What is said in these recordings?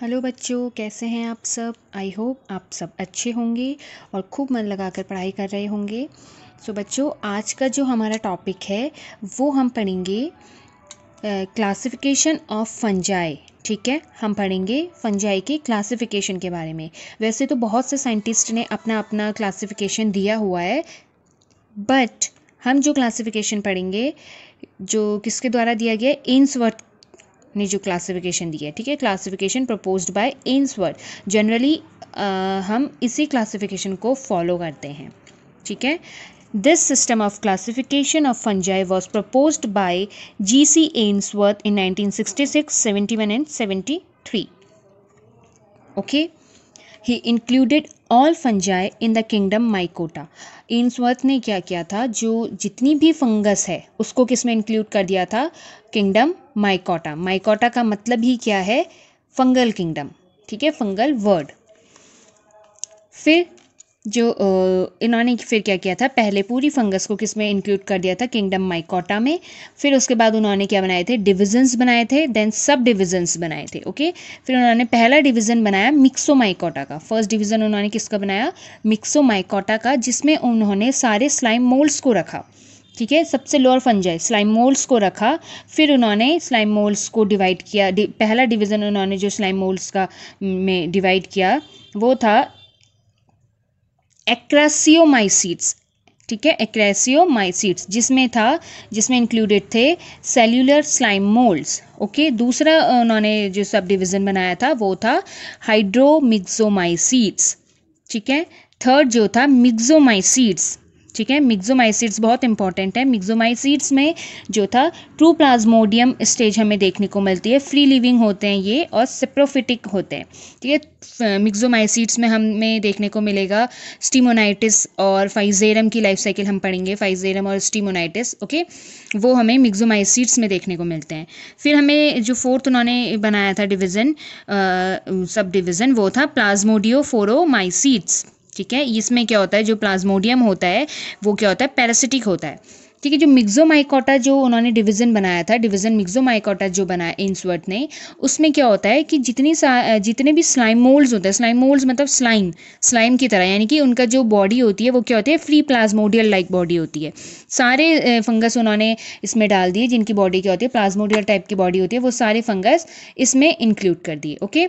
hello बच्चों कैसे हैं आप सब आई होप आप सब अच्छे होंगे और खूब मन लगाकर पढ़ाई कर रहे होंगे सो so, बच्चों आज का जो हमारा टॉपिक है वो हम पढ़ेंगे क्लासिफिकेशन ऑफ फंजाई ठीक है हम पढ़ेंगे फंजाई के क्लासिफिकेशन के बारे में वैसे तो बहुत से साइंटिस्ट ने अपना अपना क्लासिफिकेशन दिया हुआ है बट हम जो क्लासिफिकेशन पढ़ेंगे जो किसके द्वारा दिया गया इन्सवर्थ ने जो क्लासिफिकेशन दी है ठीक है classification proposed by Ainsworth generally हम इसी क्लासिफिकेशन को फॉलो करते हैं ठीक है this This system of classification of fungi was in nineteen sixty six seventy 1966, and seventy three okay he included all fungi in the kingdom Mycota Ainsworth ने क्या किया था जो जितनी भी फंगस है उसको किस में इंक्लूड कर दिया था किंगडम माइकोटा माइकोटा का मतलब ही क्या है फंगल किंगडम ठीक है फंगल वर्ड फिर जो इन्होंने फिर क्या किया था पहले पूरी फंगस को किस में इंक्लूड कर दिया था किंगडम माइकोटा में फिर उसके बाद उन्होंने क्या बनाए थे डिविजन्स बनाए थे देन सब डिविजन्स बनाए थे ओके फिर उन्होंने पहला डिवीज़न बनाया मिक्सो माइकोटा का फर्स्ट डिवीज़न उन्होंने किसका बनाया मिक्सो माइकोटा का जिसमें उन्होंने सारे स्लाइम मोल्ड्स को रखा ठीक है सबसे लोअर फंजाई स्लाइम मोल्स को रखा फिर उन्होंने स्लाइम मोल्स को डिवाइड किया डि, पहला डिवीज़न उन्होंने जो स्लाइम मोल्स का में डिवाइड किया वो था एक्रासियोमाइसीट्स ठीक है एक्रेसियोमाइसिट्स जिसमें था जिसमें इंक्लूडेड थे सेल्यूलर स्लाइम मोल्ड्स ओके दूसरा उन्होंने जो सब डिविज़न बनाया था वो था हाइड्रोमिक्सोमाइसिट्स ठीक है थर्ड जो था मिक्सोमाइसिट्स ठीक है मिक्जोमाइसिड्स बहुत इंपॉर्टेंट है मिक्जोमाइसिड्स में जो था ट्रू प्लाज्मोडियम स्टेज हमें देखने को मिलती है फ्री लिविंग होते हैं ये और सिप्रोफिटिक होते हैं ठीक है मिक्जोमाइसिड्स में हमें देखने को मिलेगा स्टीमोनाइटिस और फाइजेरम की लाइफ साइकिल हम पढ़ेंगे फाइजेरम और स्टीमोनाइटिस ओके वो हमें मिक्जोमाइसिड्स में देखने को मिलते हैं फिर हमें जो फोर्थ उन्होंने बनाया था डिविज़न सब डिविज़न वो था प्लाज्मोडियो ठीक है इसमें क्या होता है जो प्लाज्मोडियम होता है वो क्या होता है पैरासिटिक होता है ठीक है जो मिक्सोमाइकोटा जो उन्होंने डिवीज़न बनाया था डिवीज़न माइकोटा जो बनाया इंसवर्ट ने उसमें क्या होता है कि जितनी सा जितने भी स्लाइम मोल्ड्स होते हैं स्लाइम मोल्ड्स मतलब स्लाइम स्लाइम की तरह यानी कि उनका जो बॉडी होती है वो क्या होती है फ्री प्लाज्मोडियल लाइक बॉडी होती है सारे फंगस उन्होंने इसमें डाल दिए जिनकी बॉडी क्या होती है प्लाज्मोडियल टाइप की बॉडी होती है वो सारे फंगस इसमें इंक्लूड कर दिए ओके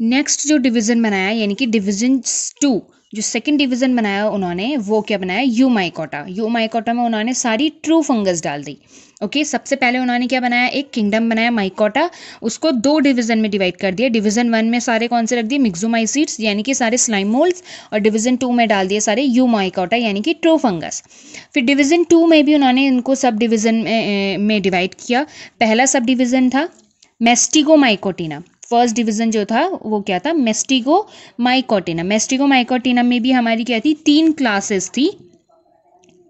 नेक्स्ट जो डिवीज़न बनाया यानी कि डिवीज़न टू जो सेकंड डिवीज़न बनाया उन्होंने वो क्या बनाया यू माइकोटा यू माइकोटा में उन्होंने सारी ट्रू फंगस डाल दी ओके okay, सबसे पहले उन्होंने क्या बनाया एक किंगडम बनाया माइकोटा उसको दो डिवीज़न में डिवाइड कर दिया डिवीज़न वन में सारे कौन से रख दिए मिक्जोमाइसिट्स यानी कि सारे स्लाइम मोल्ड्स और डिवीज़न टू में डाल दिए सारे यू माइकोटा यानी कि ट्रो फंगस फिर डिवीज़न टू में भी उन्होंने इनको सब डिवीज़न में, में डिवाइड किया पहला सब डिवीज़न था मेस्टिगो माइकोटिना फर्स्ट डिवीज़न जो था वो क्या था मेस्टिको माइकोटिना मेस्टिको माइकोटिना में भी हमारी क्या थी तीन क्लासेस थी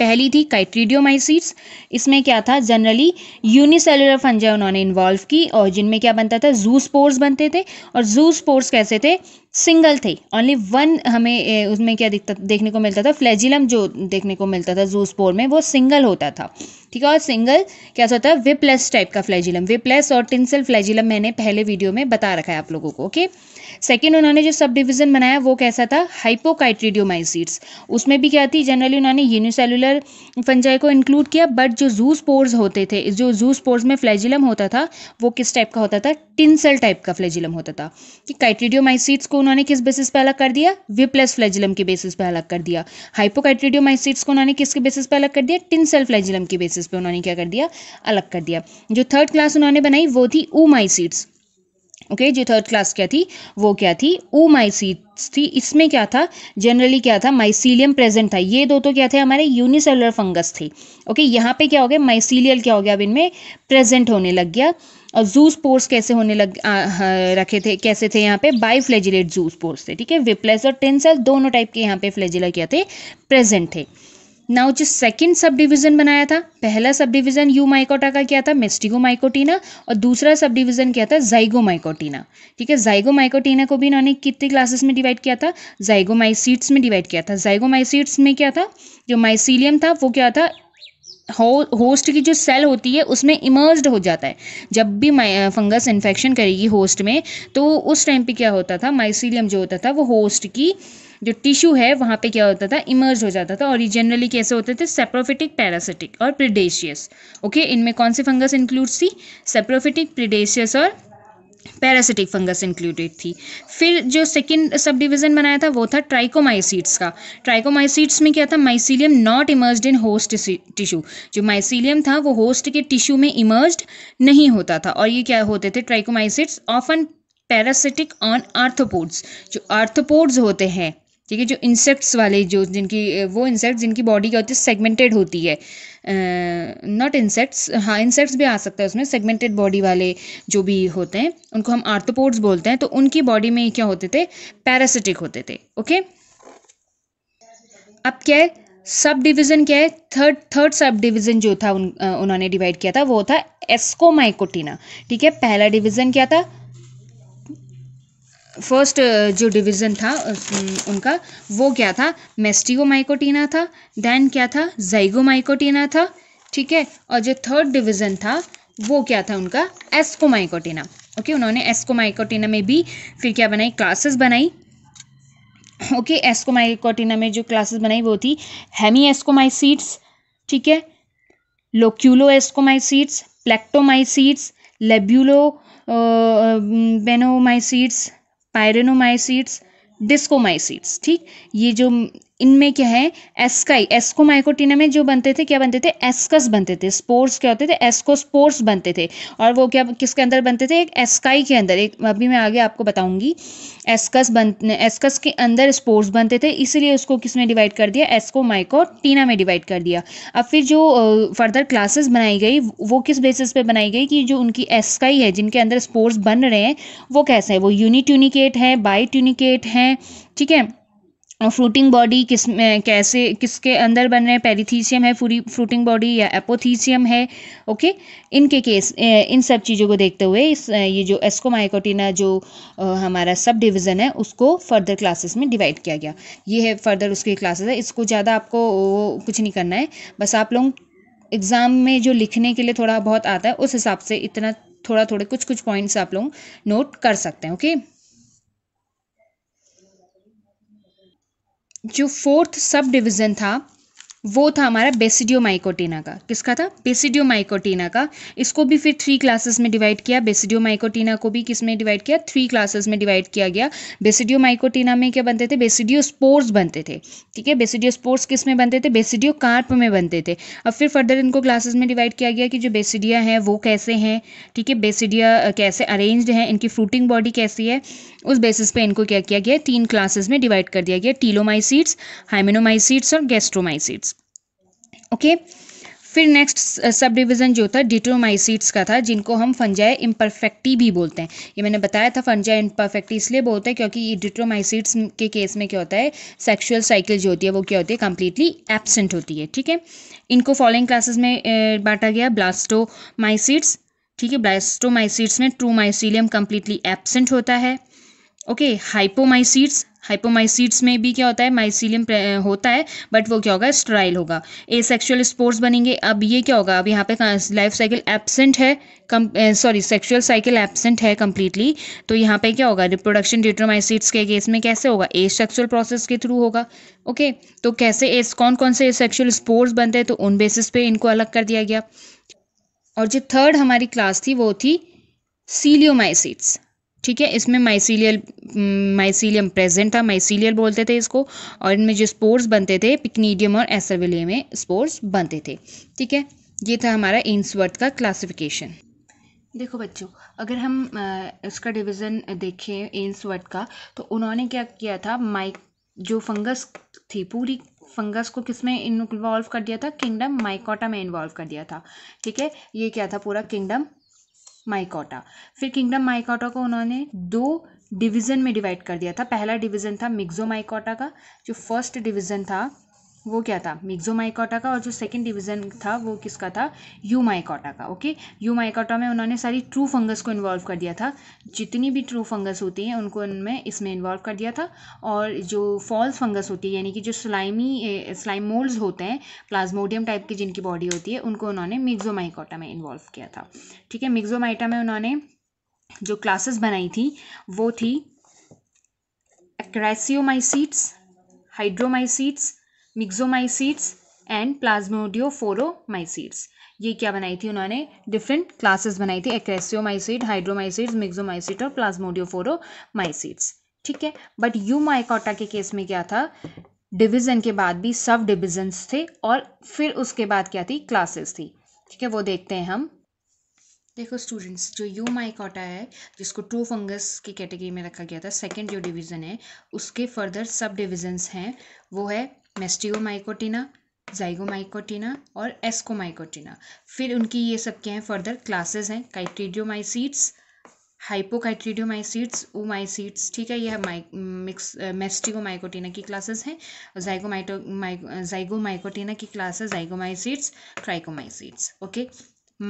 पहली थी काइट्रीडियोमाइसिट्स इसमें क्या था जनरली यूनिसेलुलर फंजा उन्होंने इन्वॉल्व की और जिनमें क्या बनता था जू स्पोर्स बनते थे और जू स्पोर्स कैसे थे सिंगल थे ओनली वन हमें उसमें क्या दिखता देखने को मिलता था फ्लैजिलम जो देखने को मिलता था जूसपोर में वो सिंगल होता था ठीक है और सिंगल क्या होता है विप्लस टाइप का फ्लैजिलम विप्लस और टिंसल फ्लैजिलम मैंने पहले वीडियो में बता रखा है आप लोगों को ओके सेकेंड उन्होंने जो सब डिविज़न बनाया वो कैसा था हाइपोकाइट्रीडियोमाइसिड्स उसमें भी क्या थी जनरली उन्होंने यूनिसेलुलर फंजाई को इंक्लूड किया बट जो जूस पोर्स होते थे जो जूस पोर्स में फ्लैजिलम होता था वो किस टाइप का होता था टिंसल टाइप का फ्लैजिलम होता था कि काइट्रीडियोमाइसिड्स को उन्होंने किस बेसिस पे अलग कर दिया विप्लस फ्लैजिलम के बेसिस पे अलग कर दिया हाइपोकाइट्रिडियोमाइसिट्स को उन्होंने किसके बेसिस पे अलग कर दिया टिन सेल फ्लैजिलम के बेसिस पे उन्होंने क्या कर दिया अलग कर दिया जो थर्ड क्लास उन्होंने बनाई वो थी ऊमाइसिट्स ओके okay, जो थर्ड क्लास क्या थी वो क्या थी ऊ माइसीड्स थी इसमें क्या था जनरली क्या था माइसीलियम प्रेजेंट था ये दो तो क्या थे हमारे यूनिसेलुलर फंगस थे ओके okay, यहाँ पे क्या हो गया माइसीलियल क्या हो गया अब इनमें प्रेजेंट होने लग गया जू स्पोर्स कैसे होने लग आ, रखे थे कैसे थे यहाँ पे बाई फ्लेजिलेट जू स्पोर्स थे ठीक है विप्लेस और टेंसल दोनों टाइप के यहाँ पे फ्लैजिला क्या थे प्रेजेंट थे नाउ जो सेकंड सब डिवीजन बनाया था पहला सब डिवीजन यू माइकोटा का क्या था मेस्टिगो माइकोटीना और दूसरा सब डिवीजन क्या था जाइगो माइकोटीना ठीक है जाइगो माइकोटीना को भी इन्होंने कितने क्लासेस में डिवाइड किया था जाइगो माइसीड्स में डिवाइड किया था जाइगो माइसीड्स में क्या था जो माइसीलियम था वो क्या था होस्ट की जो सेल होती है उसमें इमर्ज्ड हो जाता है जब भी फंगस इन्फेक्शन uh, करेगी होस्ट में तो उस टाइम पे क्या होता था माइसीलियम जो होता था वो होस्ट की जो टिश्यू है वहाँ पे क्या होता था इमर्ज हो जाता था और ये जनरली कैसे होते थे सेप्रोफिटिक पैरासिटिक और प्रिडेशियस ओके इनमें कौन से फंगस इंक्लूड्स थी सेप्रोफिटिक प्रिडेशियस और पैरासिटिक फंगस इंक्लूडेड थी फिर जो सेकेंड सब डिविजन बनाया था वो था ट्राइकोमाइसीड्स का ट्राइकोमाइसीड्स में क्या था mycelium not emerge in host tissue जो माइसीलियम था वो होस्ट के टिश्यू में इमर्ज नहीं होता था और ये क्या होते थे trichomycetes often parasitic on arthropods जो आर्थोपोड्स होते हैं ठीक है जो इंसेक्ट्स वाले जो जिनकी वो इंसेक्ट जिनकी बॉडी क्या होती है सेगमेंटेड होती है नॉट इंसेक्ट्स हाँ इंसेक्ट्स भी आ सकता है उसमें सेगमेंटेड बॉडी वाले जो भी होते हैं उनको हम आर्थोपोड्स बोलते हैं तो उनकी बॉडी में क्या होते थे पैरासिटिक होते थे ओके अब क्या है सब डिवीज़न क्या है थर्ड थर्ड सब डिवीज़न जो था उन, उन्होंने डिवाइड किया था वो था एस्कोमाइकोटीना ठीक है पहला डिवीज़न क्या था फर्स्ट uh, जो डिवीज़न था uh, उनका वो क्या था मेस्टिगोमाइकोटीना था देन क्या था जाइगोमाइकोटीना था ठीक है और जो थर्ड डिवीज़न था वो क्या था उनका एस्कोमाइकोटीना ओके उन्होंने एस्कोमाइकोटीना में भी फिर क्या बनाई क्लासेस बनाई ओके एस्कोमाइकोटीना में जो क्लासेस बनाई वो थी हेमी एस्कोमाइसीड्स ठीक है लोक्यूलो एस्कोमाइसीड्स प्लेक्टोमाइसीड्स लेब्यूलो बेनोमाइसीड्स पायरेनोमाइसिट्स डिस्कोमाइसिट्स ठीक ये जो इनमें क्या है एस्काई एस्को माइकोटीना में जो बनते थे क्या बनते थे एस्कस बनते थे स्पोर्ट्स क्या होते थे एस्को स्पोर्ट्स बनते थे और वो क्या किसके अंदर बनते थे एक एस्काई के अंदर एक अभी मैं आगे आपको बताऊंगी एस्कस बन एस्कस के अंदर स्पोर्ट्स बनते थे इसीलिए उसको किस में डिवाइड कर दिया एस्को माइकोटीना में डिवाइड कर दिया अब फिर जो फर्दर क्लासेस बनाई गई वो किस बेसिस पर बनाई गई कि जो उनकी एस्काई है जिनके अंदर स्पोर्ट्स बन रहे हैं वो कैसे है वो यूनिट यूनिकेट है बाई ट्यूनिकेट हैं ठीक है फ्रूटिंग बॉडी किस में कैसे किसके अंदर बन रहे हैं पेरिथीसियम है फूरी फ्रूटिंग बॉडी या एपोथीसियम है ओके इनके केस इन सब चीज़ों को देखते हुए इस ये जो एस्कोमाइकोटिना जो हमारा सब डिवीज़न है उसको फर्दर क्लासेस में डिवाइड किया गया ये है फर्दर उसकी क्लासेस है इसको ज़्यादा आपको कुछ नहीं करना है बस आप लोग एग्ज़ाम में जो लिखने के लिए थोड़ा बहुत आता है उस हिसाब से इतना थोड़ा थोड़े कुछ कुछ पॉइंट्स आप लोग नोट कर सकते हैं ओके जो फोर्थ सब डिवीज़न था वो था हमारा बेसिडियो माइकोटीना का किसका था बेसिडियो माइकोटीना का इसको भी फिर थ्री क्लासेस में डिवाइड किया बेसिडियो माइकोटीना को भी किस में डिवाइड किया थ्री क्लासेस में डिवाइड किया गया बेसिडियो माइकोटीना में क्या बनते थे बेसिडियो स्पोर्स बनते थे ठीक है बेसिडियो स्पोर्स किस में बनते थे बेसिडियो कार्प में बनते थे अब फिर फर्दर इनको क्लासेज में डिवाइड किया गया कि जो बेसिडिया हैं वो कैसे हैं ठीक है बेसिडिया कैसे अरेंज हैं इनकी फ्रूटिंग बॉडी कैसी है उस बेसिस पर इनको क्या किया गया तीन क्लासेज में डिवाइड कर दिया गया टीलोमाइसीड्स हाइमिनोमाइसीड्स और गेस्ट्रोमाइसीड्स ओके फिर नेक्स्ट सब डिवीज़न जो था डिटोमाइसिट्स का था जिनको हम फंजाए इम्परफेक्टी भी बोलते हैं ये मैंने बताया था फंजाए इम्परफेक्टी इसलिए बोलते हैं क्योंकि ये डिट्रोमाइसीट्स के केस में क्या होता है सेक्सुअल साइकिल जो होती है वो क्या होती है कम्प्लीटली एबसेंट होती है ठीक है इनको फॉलोइंग क्लासेस में uh, बांटा गया ब्लास्टोमाइसिट्स ठीक है ब्लास्टोमाइसिट्स में ट्रू माइसीलियम कम्प्लीटली एबसेंट होता है ओके हाइपोमाइसिट्स हाइपोमाइसीड्स में भी क्या होता है माइसीलियम होता है बट वो क्या होगा स्ट्राइल होगा ए सेक्शुअल स्पोर्ट्स बनेंगे अब ये क्या होगा अब यहाँ पे लाइफ साइकिल एबसेंट है कम सॉरी सेक्शुअल साइकिल एबसेंट है कम्प्लीटली तो यहाँ पे क्या होगा रिप्रोडक्शन डिट्रोमाइसिट्स के केस में कैसे होगा ए सेक्शुअल प्रोसेस के थ्रू होगा ओके तो कैसे एस कौन कौन से सेक्शुअल स्पोर्ट्स बनते हैं तो उन बेसिस पे इनको अलग कर दिया गया और जो थर्ड हमारी क्लास थी वो थी सीलियोमाइसिट्स ठीक है इसमें माइसीलियल माइसीलियम प्रेजेंट था माइसीलियल बोलते थे इसको और इनमें जो स्पोर्स बनते थे पिकनीडियम और एसरविले में स्पोर्स बनते थे ठीक है ये था हमारा एम्सवर्थ का क्लासिफिकेशन देखो बच्चों अगर हम इसका डिवीज़न देखें एम्सवर्थ का तो उन्होंने क्या किया था माइक जो फंगस थी पूरी फंगस को किस में इन्वॉल्व कर दिया था किंगडम माइकोटा में इन्वॉल्व कर दिया था ठीक है ये क्या था पूरा किंगडम माइकोटा फिर किंगडम माइकोटा को उन्होंने दो डिवीज़न में डिवाइड कर दिया था पहला डिवीज़न था मिग्जो माइकोटा का जो फर्स्ट डिवीज़न था वो क्या था मिक्जो माइकोटा का और जो सेकेंड डिवीज़न था वो किसका था यू माइकोटा का ओके यू माइकोटा में उन्होंने सारी ट्रू फंगस को इन्वॉल्व कर दिया था जितनी भी ट्रू फंगस होती हैं उनको उनमें इसमें इन्वॉल्व कर दिया था और जो फॉल्स फंगस होती है यानी कि जो स्लाइमी स्लाइम मोल्ड्स होते हैं प्लाज्मोडियम टाइप की जिनकी बॉडी होती है उनको उन्होंने मिक्जो माइकोटा में इन्वॉल्व किया था ठीक है मिक्जो माइटा में उन्होंने जो क्लासेस बनाई थी वो थी एक्रेसियोमाइसीट्स हाइड्रोमाइसीट्स मिक्जोमाइसीड्स एंड प्लाज्मोडियोफोरोमाइसीड्स ये क्या बनाई थी उन्होंने डिफरेंट क्लासेस बनाई थी एक्रेसियोमाइसीट हाइड्रोमाइसीट्स मिक्सोमाइसीट और प्लाज्मोडियोफोरोमाइसीड्स ठीक है बट यू माइकॉटा के केस में क्या था डिवीज़न के बाद भी सब डिविजन्स थे और फिर उसके बाद क्या थी क्लासेस थी ठीक है वो देखते हैं हम देखो स्टूडेंट्स जो यू माइकॉटा है जिसको ट्रू फंगस की कैटेगरी में रखा गया था सेकेंड जो डिवीज़न है उसके फर्दर सब डिविजन्स हैं वो है मेस्टिगोमाइकोटिना जाइगोमाइकोटिना और एस्कोमाइकोटिना फिर उनकी ये सब क्या हैं फर्दर क्लासेस हैं काइट्रीडियोमाइसीट्स हाइपोकाइट्रीडियोमाइसीट्स ओमाइसीट्स ठीक है यह माइक मिक्स मेस्टिकोमाइकोटिना की क्लासेस हैं जाइगोमाइटो जाइगोमाइकोटिना की क्लासेस जाइगोमाइसीट्स ट्राइकोमाइसीट्स ओके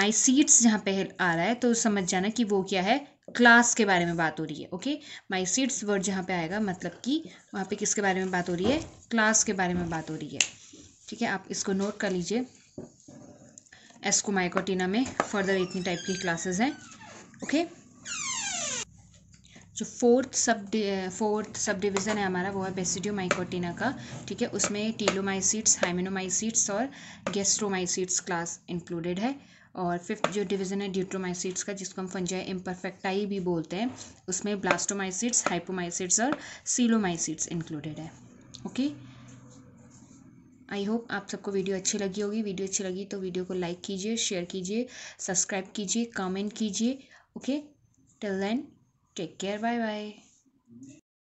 माइसीट्स जहाँ पे आ रहा है तो समझ जाना कि वो क्या है क्लास के बारे में बात हो रही है ओके माई सीड्स वर्ड जहाँ पे आएगा मतलब कि वहाँ पे किसके बारे में बात हो रही है क्लास के बारे में बात हो रही है ठीक है आप इसको नोट कर लीजिए एस्को माइकोटीना में फर्दर इतनी टाइप की क्लासेस हैं ओके जो फोर्थ सब फोर्थ सब डिविजन है हमारा वो है बेसिडियो माइकोटीना का ठीक है उसमें टीलोमाइसीट्स हाइमेनोमाइसीट्स और गेस्ट्रोमाइसीट्स क्लास इंक्लूडेड है और फिफ्थ जो डिवीज़न है ड्यूट्रोमाइसिट्स का जिसको हम फंजाई इम्परफेक्टाई भी बोलते हैं उसमें ब्लास्टोमाइसिट्स हाइपोमाइसिट्स और सीलोमाइसिट्स इंक्लूडेड है ओके आई होप आप सबको वीडियो अच्छी लगी होगी वीडियो अच्छी लगी तो वीडियो को लाइक कीजिए शेयर कीजिए सब्सक्राइब कीजिए कमेंट कीजिए okay till then take care bye bye